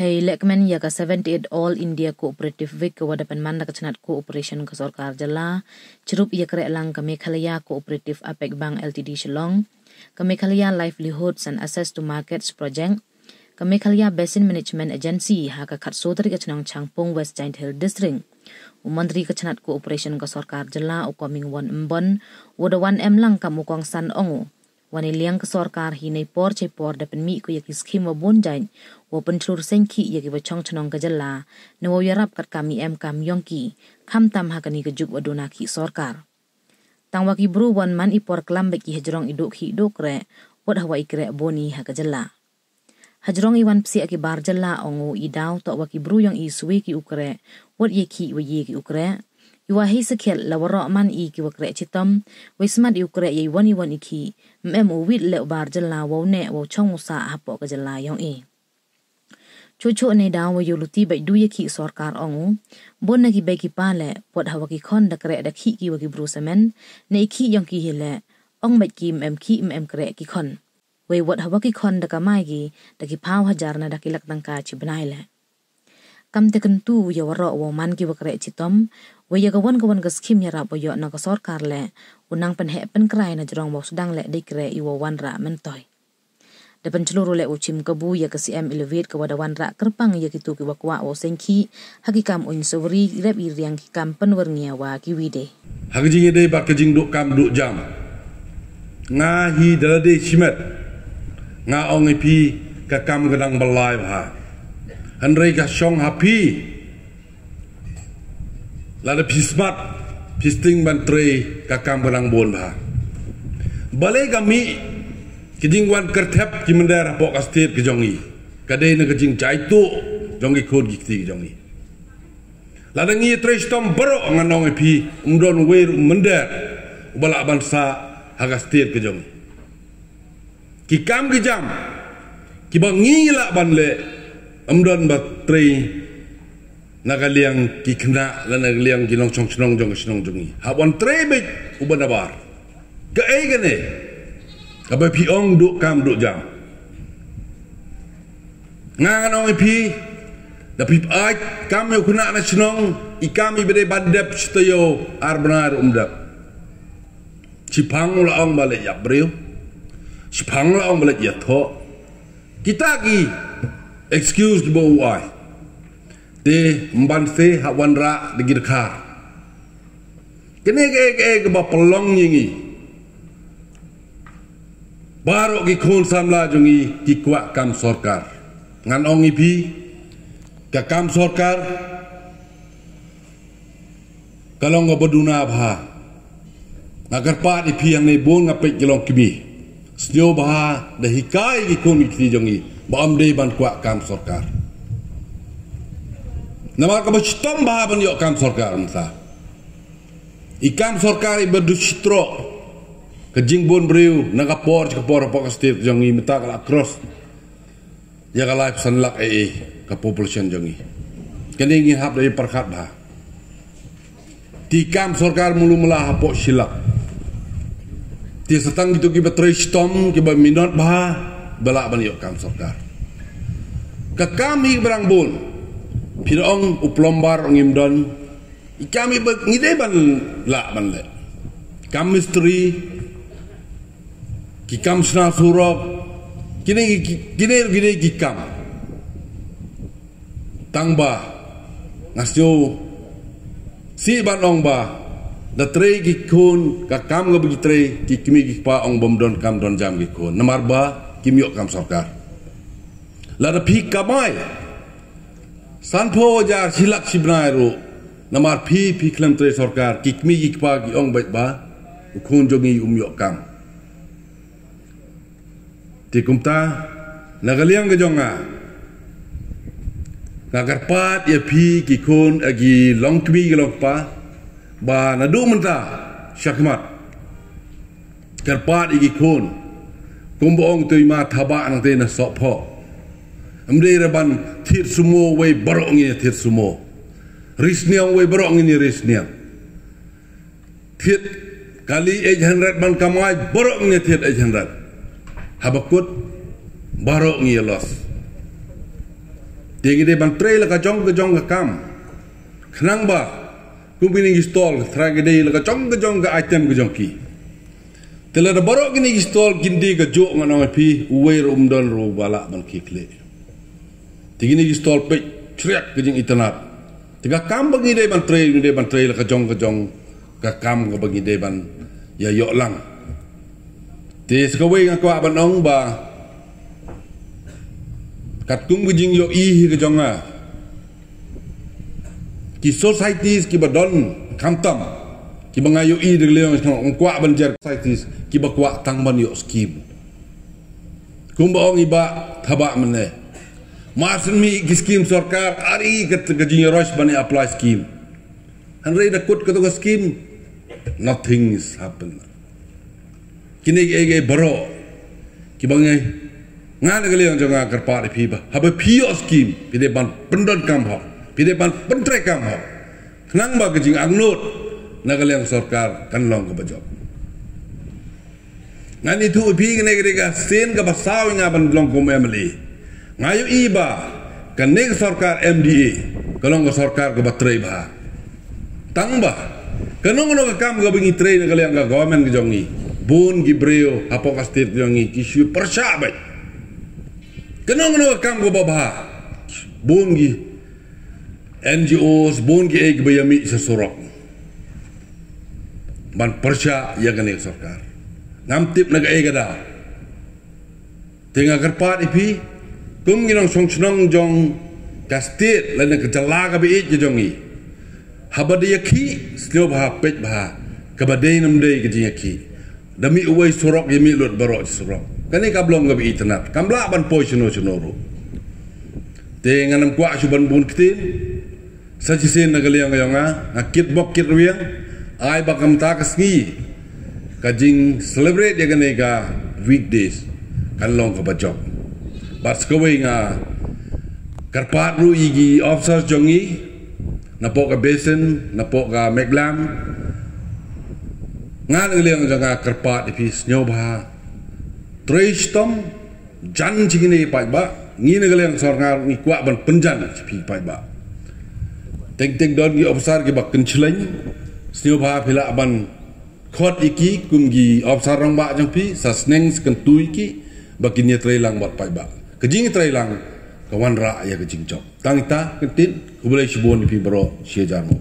hei lekmen ya ke 78 all india cooperative week ka wadapan manda ka chanat cooperation ka sarkar jala chirup ya kre lang ka mekhalaya cooperative apec bank ltd shillong ka mekhalaya livelihoods and access to markets project ka mekhalaya basin management agency ha ka khat sodri ka chanang west giant hill district u mandri ka chanat cooperation ka sarkar jala u coming one mbon wo the m lang ka mukong san ongo waneliang sarkar hi nei por che por da pen mi ko yaki skim wa bon jain wo pen thrur sen khi yaki wa chong chnong ka jalla ne wo yarap kat kami em kam yong ki kham tam ha kani ka juk wa dona khi sarkar tang wa ki bru wan man ipor klam be ki hejrong idok khi dok re pot hawa ikre boni ha ka jalla hajrong iwan psi aki bar jalla ongo idau to wa ki bru yong iswe ki ukre wot ye ki wa ye ki ukre ยว่าให้สเกตลาวรอมันอีกว่าเกรชิตมไว้สมัดยูเกรยวันอีวันอีขีแม่โมวิดเลบาร์จลาวเนวช่องอุสาหะปอกจลายองเอช่วช่วในดาววายุลุตีไปดูยักิสอการองบนนักิใบกิป้าและปวดหัวกิคอนดักแระดักขี้กิวกิบรูสเมนในขี้ยองกิเห็ละอองใบกิมเอ็มขี้เอ็มกระกิคอนไว้วดหัวกิคอนดักไม้กิดักกิพาวหจารณดักกิลักตังกาชิบนายและ kam te kan tu ye waro wo man ki wakre chitom we ye gawon gawon ga skim ye ya ra boyo na ga sarkar le unang pen he pen krai na jrong bok sudang le dikre i wo wan ra men toy de pen chluru le uchim ka bu ye ka cm elevate ka wada wan ra kerpang ye kitu ki wakwa wo senki hagi kam un sovri rep i riang ki kam pen wer wa ki wide hagi jing de ba ka jing duk kam duk jam nga hi de de chimet nga ong pi ka kam gedang balai ba ha ันเรียกช่องฮับพีลาดพิสมัตพิสติงบันตรีกักกังบังบอลบ้าบาลีกามีกิจิงวันเกิดแทบกิมันเดรบอกอสเตียกิจงีกระเดินกิจิงใจตู้จงกิคูดกิจิกิจงีลาดงี้เตรชตอมบรอกงานน้องพีอุมดอนเวรุมันเดรอุบลักบันซาฮักอสเตียกิจงีกิคำกิจัมกิบังงี้ละบันเล่ amdon ba tri nagaliang ki kna la nagaliang ki long chong chong jong chong jong ha bon tri bit u ba nabar ga e ga ne ka ba pi ong du kam du jam nga nga nong pi da pi ai kam yo kna na chong i kam i bere bandep sto yo ar bnar umda chi pang ul ong ba le ya bre chi pang ul ong ba le ya tho kita ki excuse the boy why the mban fe ha wan de gir khar kene ke ke ke ba pelong yingi baro gi khon samla jungi ki kwa kam sarkar ngan ong ibi ka kam sarkar kalong go boduna bha agar pa di phiang nei bon ngape jelong kibi snyo bha de hikai gi kon ikri jungi บอมดีบันกว่ากรรมสกัดนมากระบชต้มบาบันยกกรรมสกัดมั้งอีกรรมสกัดอีบดุชตรกจิงบุญบริวนักปอร์ชกปอร์ปอกสติฟจงอีมิตากลักครอสยากลายสันลักเอเอกับ population จงอีกันยังอีฮับได้ประคัดบาทีกรรมสกัดมุลุมลาฮปอกชิลักที่สตังกิตุกิบตรีชต้มกิบมินอตบา belak beliau kam surga. Ke kami berang bun, pira ong uplombar ong imdon, kami ngide ban lak ban le. Kam misteri, ki kam sna surab, kini kini kini ki kam. Tangba, ngasjo, si ban ong ba, Da trei gikun ka kam ngabigi trei kikmi kimi gik pa ong bom don kam don jam gikun. Namar ba, kim yok kam sok dar la da phi kamai san pho jar silak sibnai ru. namar phi phi klem tre sarkar kikmi ikpa gi ong bai ba khun jo um yok kam ti kum ta la galiang ge jonga ka gar pat ye phi ki khun agi long kmi gi lok pa ba na du mun ta syakmat gar pat igi khun pumbong tu ima thaba nanti na sopho amre raban thir sumo we borong ye thir sumo risnia we borong ni risnia thit kali e jhanrat ban kamai borong ni thit e jhanrat habakut borong ye los tingi de ban trela ka jong ka jong ka kam khnang ba kumbining stol tragedi la ka jong ka jong ka item ka jong ki Tila da barok gini gistol gindi ga jok ngan ngai pi wair umdan ro balak ban kikle. Tigini gistol pe trek gijing itanap. Tiga kam bagi de ban trail de ban trail ka jong ka jong ka kam ga bagi de ban ya yok lang. Ti ska wai ngan kwa ban ong ba kat kung gijing yo i ka jong a. Ah. Ki society ki ba don ki banga i de leon ko kwa ban jer saitis ki ba kwa tang ban yo skim kum ba ongi ba thaba mane masin mi ki skim sarkar ari ket ga jin yo apply skim han re da kut ko skim nothing is happen kini ge ge bro ki banga nga de leon jo nga kar pa de pi ba ha ba pi yo skim pi de ban pendon kam ha pi ban pentre kam ha nang ba ge jin agnot नगले सरकार कनलों को बजो ngani tu ubing ne gri ga sin ga basaw nga ban long kum emli iba kan ne sarkar mda kalong ga sarkar ga batrei ba tang ba kanong lo ga kam ga bingi trei ga le ga gomen ga jongi bun Gibreo breo apo ka stir jongi ki shu persa ba kanong lo kam ga ba ba bun gi ngos bun gi ek ba sa sorok man persia yang kena sorkar ngamtip naga e gada tinga kerpat ipi tung ginong song snong jong kastit lan lah ke jala ka bi ej jongi haba de yaki slo bha pet bha ka nam de ge yaki demi uwai sorok yemi lut barok sorok kani ka blong ga bi internet kam la ban po chno chno ro tinga nam kwa suban bun ktin sa chi sin naga liang ga yonga nakit bok kit riang ay bakam takas ngi kajing celebrate dia kena ka weekdays kan long ke bajok bar skowe nga karpat ru igi officers jongi napok ke besen napok ke meglam ngal ngeleng jaga karpat di pis nyoba trish tom jan jigine pai ba ngi ngeleng sor ngal ngi kwa ban penjan pi pai ba teng teng don gi officer gi bak kenchleng สิวพาพิละบันคดอีกีกุมกีอบสารังบะจังพีสัสเน่งสกันตุยกีบักินยาเตรลังบัดไปบะกจิงเตรลังกวันระยากจิงจอบตั้งตากันติดกุบเลยชบวนพีบรอเชียจารมุ